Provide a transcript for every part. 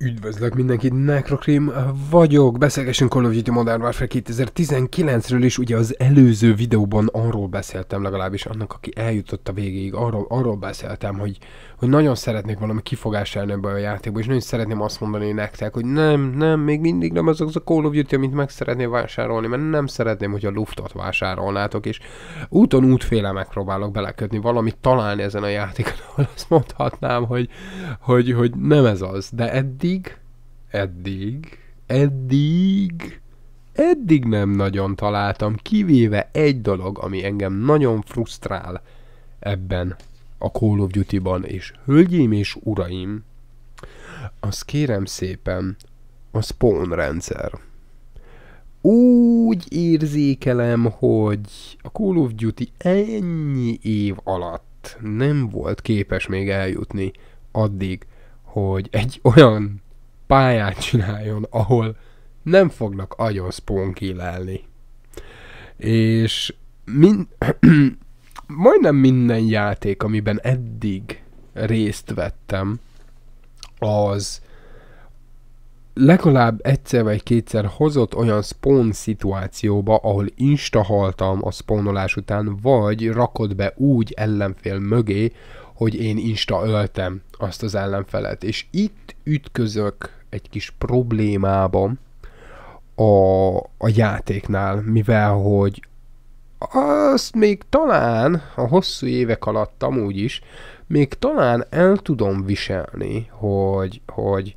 Üdvözlök mindenkit, Necrocrim vagyok. Beszélgessünk Call of Duty Modern Warfare 2019-ről is, ugye az előző videóban arról beszéltem legalábbis annak, aki eljutott a végéig, arról, arról beszéltem, hogy, hogy nagyon szeretnék valami kifogás elni ebbe a játékba, és nagyon szeretném azt mondani nektek, hogy nem, nem, még mindig nem az az a Call of Duty, amit meg szeretném vásárolni, mert nem szeretném, hogy a luftot vásárolnátok, és úton útféle megpróbálok belekötni valamit találni ezen a játékon, ahol azt mondhatnám, hogy, hogy, hogy nem ez az, de eddig eddig, eddig, eddig, eddig nem nagyon találtam, kivéve egy dolog, ami engem nagyon frusztrál ebben a Call of Duty-ban, és hölgyeim és uraim, az kérem szépen a spawn rendszer. Úgy érzékelem, hogy a Call of Duty ennyi év alatt nem volt képes még eljutni addig, hogy egy olyan pályát csináljon, ahol nem fognak agyon spónkilelni. És min- majdnem minden játék, amiben eddig részt vettem, az legalább egyszer vagy kétszer hozott olyan spawn szituációba, ahol instahaltam a spawnolás után, vagy rakott be úgy ellenfél mögé, hogy én insta öltem azt az ellenfelet. És itt ütközök egy kis problémában a, a játéknál, mivel hogy azt még talán a hosszú évek alatt amúgy is, még talán el tudom viselni, hogy, hogy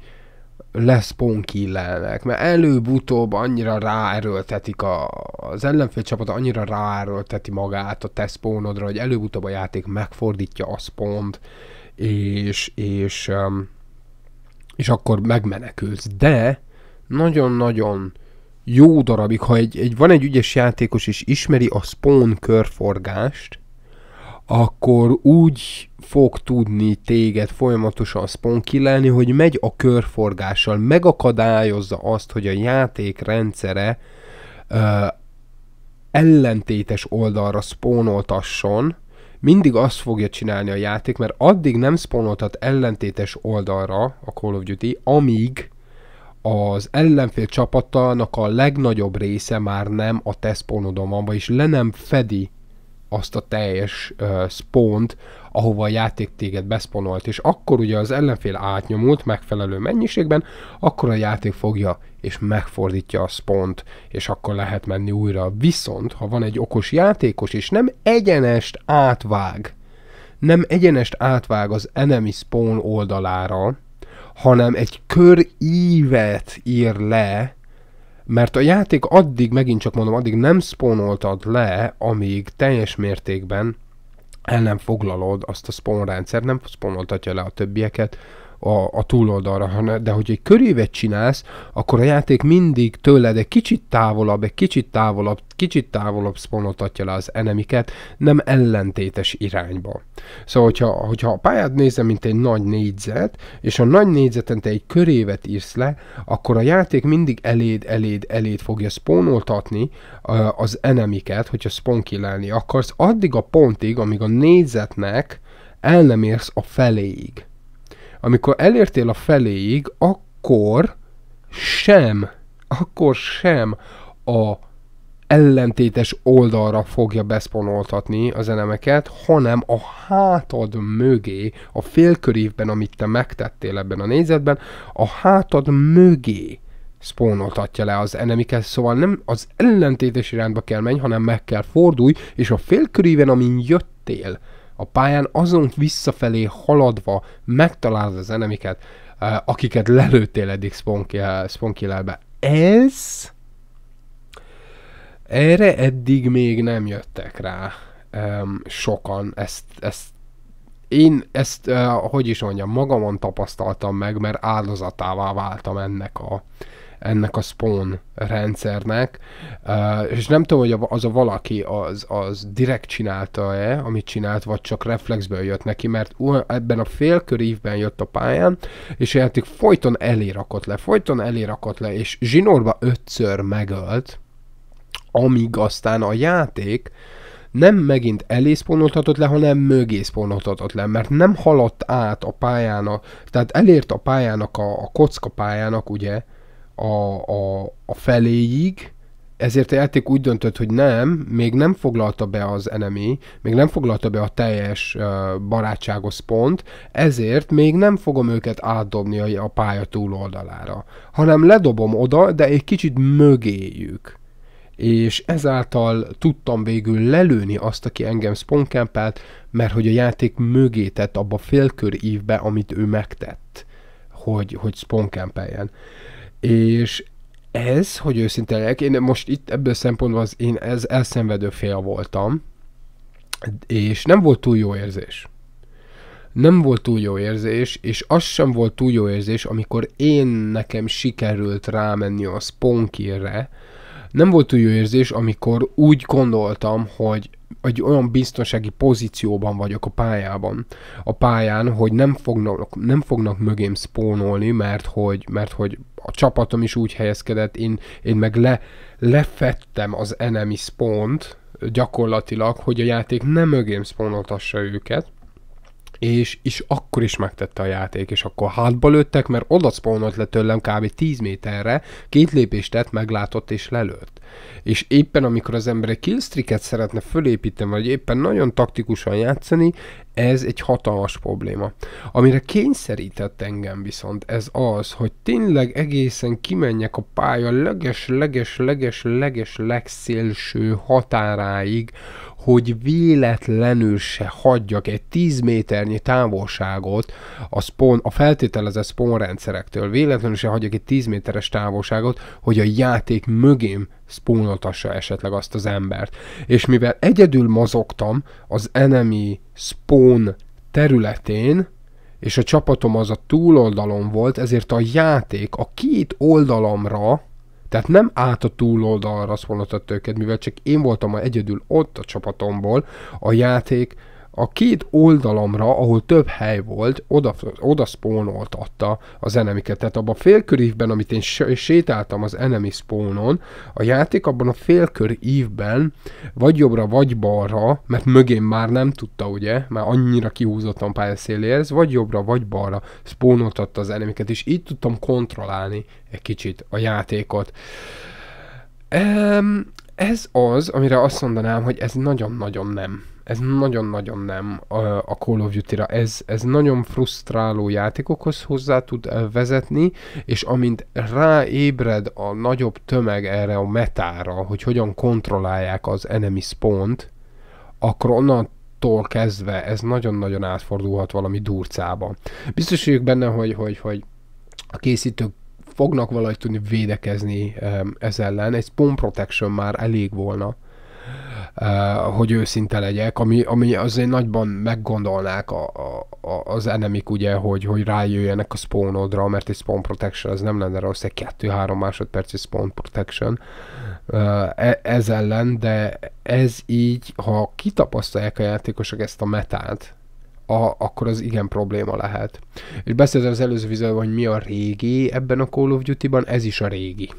leszponkillelnek, mert előbb-utóbb annyira ráerőltetik a, az ellenfél csapat, annyira ráerőlteti magát a te spawnodra, hogy előbb-utóbb a játék megfordítja a spawnt, és, és, um, és akkor megmenekülsz. De nagyon-nagyon jó darabig, ha egy, egy, van egy ügyes játékos, és ismeri a spawn körforgást, akkor úgy fog tudni téged folyamatosan sponkilálni, hogy megy a körforgással, megakadályozza azt, hogy a játék rendszere uh, ellentétes oldalra spónoltasson, mindig azt fogja csinálni a játék, mert addig nem spónoltat ellentétes oldalra a Call of Duty, amíg az ellenfél csapatának a legnagyobb része már nem a te van, vagyis le nem fedi azt a teljes uh, spont, ahova a játék téged beszponolt, és akkor ugye az ellenfél átnyomult megfelelő mennyiségben, akkor a játék fogja és megfordítja a spont, és akkor lehet menni újra. Viszont, ha van egy okos játékos, és nem egyenest átvág, nem egyenest átvág az enemy spawn oldalára, hanem egy körívet ír le, mert a játék addig, megint csak mondom, addig nem spónoltad le, amíg teljes mértékben el nem foglalod azt a spawn rendszer, nem spawnoltatja le a többieket, a, a túloldalra, de hogy egy körévet csinálsz, akkor a játék mindig tőled egy kicsit távolabb, egy kicsit távolabb, kicsit távolabb szponotatja le az enemiket, nem ellentétes irányba. Szóval, hogyha, hogyha a pályát nézem, mint egy nagy négyzet, és a nagy négyzeten te egy körévet írsz le, akkor a játék mindig eléd, eléd, eléd fogja spónoltatni az enemiket, hogyha spónkilálni akarsz, addig a pontig, amíg a négyzetnek el nem érsz a feléig. Amikor elértél a feléig, akkor sem, akkor sem a ellentétes oldalra fogja beszponoltatni az elemeket, hanem a hátad mögé, a félkörívben, amit te megtettél ebben a nézetben, a hátad mögé spónoltatja le az enemiket, szóval nem az ellentétes irányba kell menj, hanem meg kell fordulj, és a félkörívben, amin jöttél, a pályán, azon visszafelé haladva megtalálod az enemiket, eh, akiket lelőttél eddig Sponkilelbe. Eh, Ez... Erre eddig még nem jöttek rá um, sokan. Ezt, ezt én ezt, uh, hogy is mondjam, magamon tapasztaltam meg, mert áldozatává váltam ennek a, ennek a spawn rendszernek, uh, és nem tudom, hogy az a valaki az, az direkt csinálta-e, amit csinált, vagy csak reflexből jött neki, mert ebben a félkörívben jött a pályán, és a játék folyton elé rakott le, folyton elé rakott le, és zsinórba ötször megölt, amíg aztán a játék nem megint elé le, hanem mögé le, mert nem haladt át a pályának, tehát elért a pályának, a, a kocka pályának, ugye, a, a, a feléig, ezért a játék úgy döntött, hogy nem, még nem foglalta be az enemy, még nem foglalta be a teljes uh, barátságos pont, ezért még nem fogom őket átdobni a, a pálya túloldalára, hanem ledobom oda, de egy kicsit mögéjük. És ezáltal tudtam végül lelőni azt, aki engem spawnkempelt, mert hogy a játék mögé tett abba félkör ívbe, amit ő megtett, hogy, hogy spawnkempeljen. Uh, és ez, hogy őszinte legyek, én most itt ebből szempontból az én ez elszenvedő fél voltam, és nem volt túl jó érzés. Nem volt túl jó érzés, és az sem volt túl jó érzés, amikor én nekem sikerült rámenni a sponkirre. Nem volt túl jó érzés, amikor úgy gondoltam, hogy egy olyan biztonsági pozícióban vagyok a pályában, a pályán, hogy nem fognak, nem fognak mögém spónolni, mert hogy, mert hogy a csapatom is úgy helyezkedett, én, én meg le, lefettem az enemy spont gyakorlatilag, hogy a játék nem mögém spónoltassa őket, és, és akkor is megtette a játék, és akkor hátba lőttek, mert oda spawnolt le tőlem kb. 10 méterre, két lépést tett, meglátott és lelőtt. És éppen amikor az ember egy killstreaket szeretne fölépíteni, vagy éppen nagyon taktikusan játszani, ez egy hatalmas probléma. Amire kényszerített engem viszont ez az, hogy tényleg egészen kimenjek a pálya leges, leges, leges, leges legszélső határáig, hogy véletlenül se hagyjak egy 10 méternyi távolságot a, spawn, a feltételezett spawn rendszerektől, véletlenül se hagyjak egy 10 méteres távolságot, hogy a játék mögém spawnoltassa esetleg azt az embert. És mivel egyedül mozogtam az enemy spawn területén, és a csapatom az a túloldalon volt, ezért a játék a két oldalamra tehát nem át a túloldalra szvonatott őket, mivel csak én voltam a egyedül ott a csapatomból, a játék a két oldalamra, ahol több hely volt, oda, oda spónoltatta az enemiket. Tehát abban a félkörívben, amit én sétáltam az enemy spawnon, a játék abban a félkörívben vagy jobbra, vagy balra, mert mögém már nem tudta, ugye, már annyira kihúzottam pályaszéléhez, vagy jobbra, vagy balra spónoltatta az enemiket, és így tudtam kontrollálni egy kicsit a játékot. Um, ez az, amire azt mondanám, hogy ez nagyon-nagyon nem ez nagyon-nagyon nem a Call of Duty-ra. Ez, ez nagyon frusztráló játékokhoz hozzá tud eh, vezetni, és amint ráébred a nagyobb tömeg erre a metára, hogy hogyan kontrollálják az enemy spont, akkor onnantól kezdve ez nagyon-nagyon átfordulhat valami durcába. Biztos vagyok benne, hogy, hogy, hogy a készítők fognak valahogy tudni védekezni ez ellen. Egy spawn protection már elég volna Eh, hogy őszinte legyek, ami, ami azért nagyban meggondolnák a, a, az enemik, ugye, hogy, hogy rájöjjenek a spawnodra, mert egy spawn protection az nem lenne rossz, egy 2-3 másodperc spawn protection eh, e, ez ellen, de ez így, ha kitapasztalják a játékosok ezt a metát, a, akkor az igen probléma lehet. És beszéltem az előző videóban, hogy mi a régi ebben a Call of Duty-ban, ez is a régi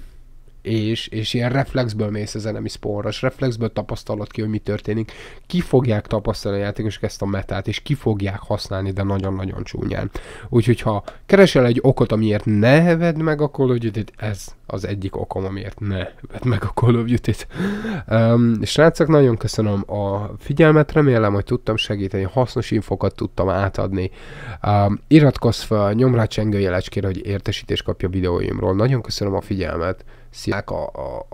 és, és ilyen reflexből mész ezen, ami spóros, reflexből tapasztalod ki, hogy mi történik. Ki fogják tapasztalni a játékosok ezt a metát, és ki fogják használni, de nagyon-nagyon csúnyán. Úgyhogy ha keresel egy okot, amiért ne vedd meg a Call of Duty-t, ez az egyik okom, amiért ne vedd meg a Call of Duty-t. Um, srácok, nagyon köszönöm a figyelmet, remélem, hogy tudtam segíteni, hasznos infokat tudtam átadni. Um, iratkozz fel, nyomd rá csengőjelecskére, hogy értesítést kapja videóimról. Nagyon köszönöm a figyelmet. 是一个。